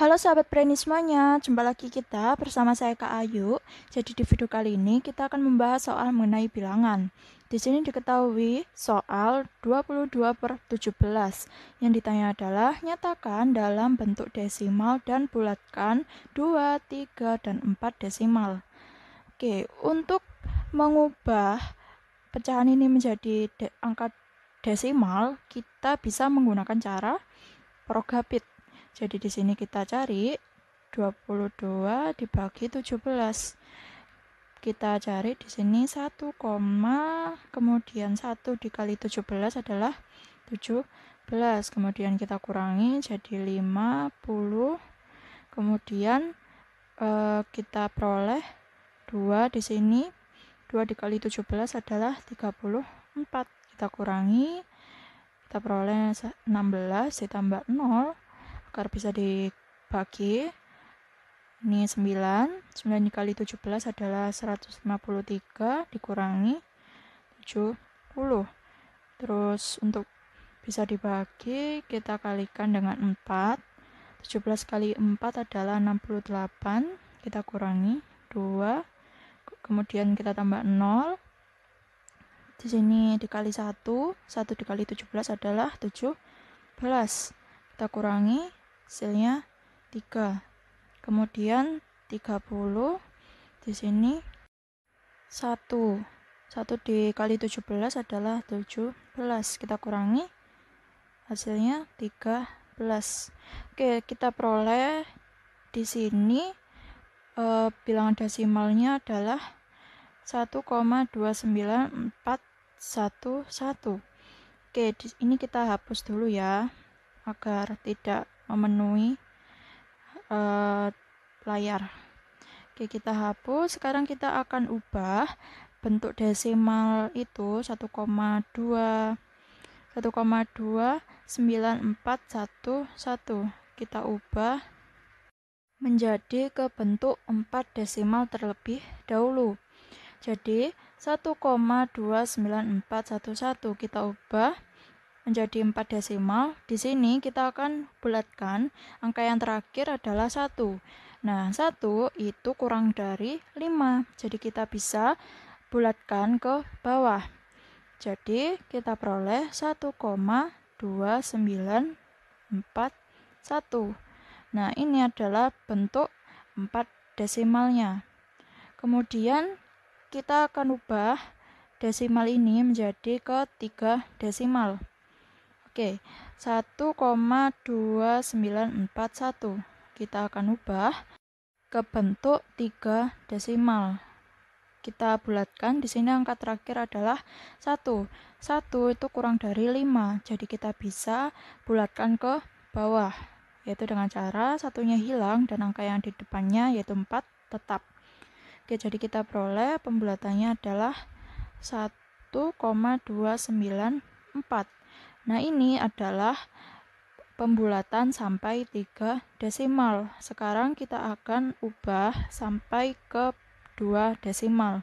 Halo sahabat semuanya, jumpa lagi kita bersama saya Kak Ayu. Jadi di video kali ini kita akan membahas soal mengenai bilangan. Di sini diketahui soal 22 per 17. Yang ditanya adalah nyatakan dalam bentuk desimal dan bulatkan 2, 3, dan 4 desimal. Oke, untuk mengubah pecahan ini menjadi de angka desimal, kita bisa menggunakan cara progapit. Jadi di sini kita cari 22 dibagi 17. Kita cari di sini 1, kemudian 1 dikali 17 adalah 17. Kemudian kita kurangi jadi 50. Kemudian eh, kita peroleh 2 di sini 2 dikali 17 adalah 34 kita kurangi kita peroleh 16 ditambah 0 akar bisa dibagi ini 9 9 dikali 17 adalah 153 dikurangi 70 terus untuk bisa dibagi kita kalikan dengan 4 17 kali 4 adalah 68 kita kurangi 2 kemudian kita tambah 0 di sini dikali 1 1 dikali 17 adalah 17 kita kurangi hasilnya 3 kemudian 30 di sini 1 1 dikali 17 adalah 17 kita kurangi hasilnya 13 oke kita peroleh di sini e, bilangan desimalnya adalah 1,29411 oke di, ini kita hapus dulu ya agar tidak memenuhi uh, layar oke kita hapus sekarang kita akan ubah bentuk desimal itu 1,2 1,2 kita ubah menjadi ke bentuk 4 desimal terlebih dahulu jadi 1,29411 kita ubah menjadi 4 desimal. Di sini kita akan bulatkan angka yang terakhir adalah 1. Nah, 1 itu kurang dari 5. Jadi kita bisa bulatkan ke bawah. Jadi kita peroleh 1,2941. Nah, ini adalah bentuk 4 desimalnya. Kemudian kita akan ubah desimal ini menjadi ke 3 desimal. Oke, 1,2941 kita akan ubah ke bentuk 3 desimal. Kita bulatkan, di sini angka terakhir adalah 1. 1 itu kurang dari 5, jadi kita bisa bulatkan ke bawah, yaitu dengan cara satunya hilang dan angka yang di depannya yaitu 4 tetap. Oke, jadi kita peroleh pembulatannya adalah 1,294. Nah, ini adalah pembulatan sampai 3 desimal. Sekarang kita akan ubah sampai ke 2 desimal.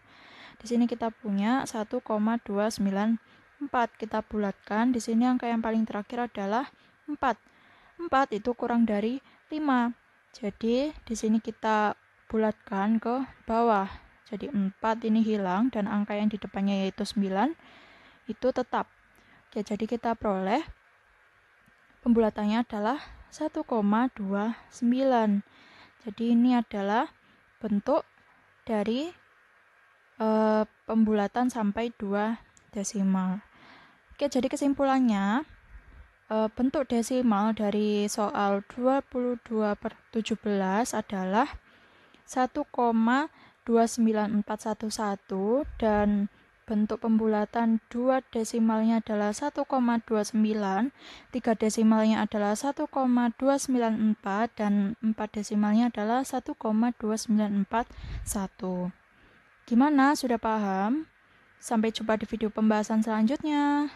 Di sini kita punya 1,294. Kita bulatkan. Di sini angka yang paling terakhir adalah 4. 4 itu kurang dari 5. Jadi di sini kita bulatkan ke bawah. Jadi 4 ini hilang dan angka yang di depannya yaitu 9 itu tetap. Oke, ya, jadi kita peroleh pembulatannya adalah 1,29. Jadi ini adalah bentuk dari e, pembulatan sampai 2 desimal. Oke, jadi kesimpulannya e, bentuk desimal dari soal 22 17 adalah 1,29411 dan bentuk pembulatan 2 desimalnya adalah 1,29, 3 desimalnya adalah 1,294 dan 4 desimalnya adalah 1,2941. Gimana? Sudah paham? Sampai jumpa di video pembahasan selanjutnya.